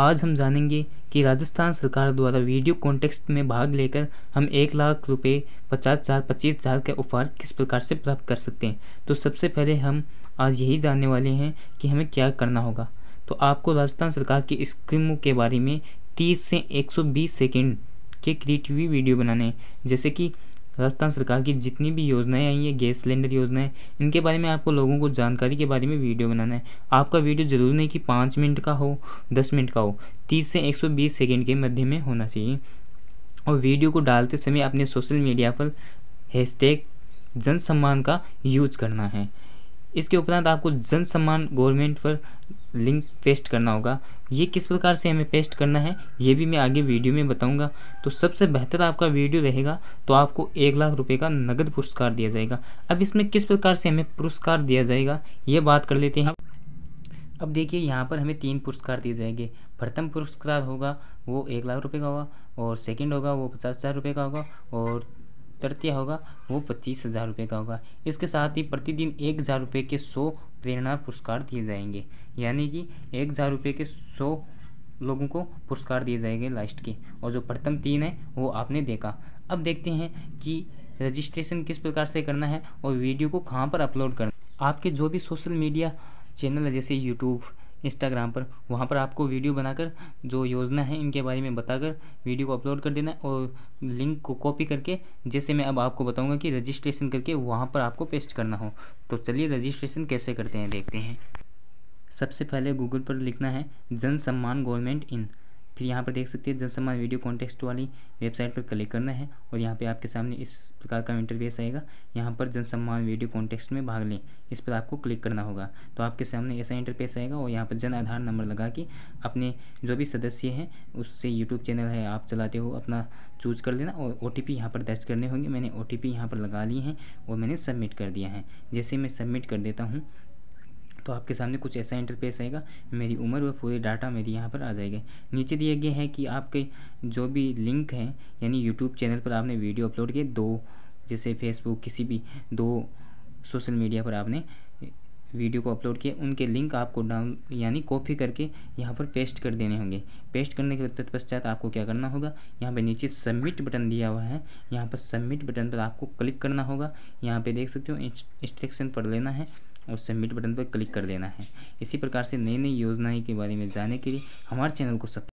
आज हम जानेंगे कि राजस्थान सरकार द्वारा वीडियो कॉन्टेक्स्ट में भाग लेकर हम एक लाख रुपये पचास हज़ार पच्चीस हज़ार का उपहार किस प्रकार से प्राप्त कर सकते हैं तो सबसे पहले हम आज यही जानने वाले हैं कि हमें क्या करना होगा तो आपको राजस्थान सरकार की स्कीमों के बारे में 30 से 120 सेकंड के क्रिएटिव वीडियो बनाने हैं जैसे कि राजस्थान सरकार की जितनी भी योजनाएं आई हैं गैस सिलेंडर योजनाएं इनके बारे में आपको लोगों को जानकारी के बारे में वीडियो बनाना है आपका वीडियो ज़रूरी नहीं कि पाँच मिनट का हो दस मिनट का हो तीस से एक सौ बीस सेकेंड के मध्य में होना चाहिए और वीडियो को डालते समय अपने सोशल मीडिया पर हैशटैग जन सम्मान का यूज करना है इसके उपरांत आपको जन सम्मान गवर्नमेंट पर लिंक पेस्ट करना होगा ये किस प्रकार से हमें पेस्ट करना है ये भी मैं आगे वीडियो में बताऊंगा तो सबसे बेहतर आपका वीडियो रहेगा तो आपको एक लाख रुपए का नगद पुरस्कार दिया जाएगा अब इसमें किस प्रकार से हमें पुरस्कार दिया जाएगा ये बात कर लेते हैं अब देखिए यहाँ पर हमें तीन पुरस्कार दिए जाएंगे प्रथम पुरस्कार होगा वो एक लाख रुपये का होगा और सेकेंड होगा वो पचास हज़ार रुपये का होगा और तृतीय होगा वो पच्चीस हज़ार रुपये का होगा इसके साथ ही प्रतिदिन एक हज़ार रुपये के सौ प्रेरणा पुरस्कार दिए जाएंगे यानी कि एक हज़ार रुपये के सौ लोगों को पुरस्कार दिए जाएंगे लास्ट के और जो प्रथम तीन है वो आपने देखा अब देखते हैं कि रजिस्ट्रेशन किस प्रकार से करना है और वीडियो को कहाँ पर अपलोड करना आपके जो भी सोशल मीडिया चैनल है जैसे यूट्यूब इंस्टाग्राम पर वहाँ पर आपको वीडियो बनाकर जो योजना है इनके बारे में बताकर वीडियो को अपलोड कर देना और लिंक को कॉपी करके जैसे मैं अब आपको बताऊँगा कि रजिस्ट्रेशन करके वहाँ पर आपको पेस्ट करना हो तो चलिए रजिस्ट्रेशन कैसे करते हैं देखते हैं सबसे पहले गूगल पर लिखना है जन सम्मान गवर्नमेंट इन फिर यहाँ पर देख सकते हैं जनसम्मान वीडियो कॉन्टेक्स्ट वाली वेबसाइट पर क्लिक करना है और यहाँ पे आपके सामने इस प्रकार का इंटरवेस आएगा यहाँ पर जनसम्मान वीडियो कॉन्टेक्स्ट में भाग लें इस पर आपको क्लिक करना होगा तो आपके सामने ऐसा इंटरफेस आएगा और यहाँ पर जन आधार नंबर लगा के अपने जो भी सदस्य हैं उससे यूट्यूब चैनल है आप चलाते हो अपना चूज कर लेना और ओ टी पी यहाँ पर दर्ज करने होंगे मैंने ओ टी पी यहाँ पर लगा लिए हैं और मैंने सबमिट कर दिया है जैसे मैं सबमिट कर देता हूँ तो आपके सामने कुछ ऐसा इंटरफेस आएगा मेरी उम्र व पूरे डाटा मेरी यहाँ पर आ जाएगा नीचे दिए गए हैं कि आपके जो भी लिंक हैं यानी यूट्यूब चैनल पर आपने वीडियो अपलोड किए दो जैसे फेसबुक किसी भी दो सोशल मीडिया पर आपने वीडियो को अपलोड किए उनके लिंक आपको डाउन यानी कॉपी करके यहाँ पर पेस्ट कर देने होंगे पेस्ट करने के तत्पश्चात आपको क्या करना होगा यहाँ पर नीचे सबमिट बटन दिया हुआ है यहाँ पर सबमिट बटन पर आपको क्लिक करना होगा यहाँ पे देख सकते हो इंस्ट्रक्शन पढ़ लेना है और सबमिट बटन पर क्लिक कर देना है इसी प्रकार से नई नई योजनाएँ के बारे में जानने के लिए हमारे चैनल को सब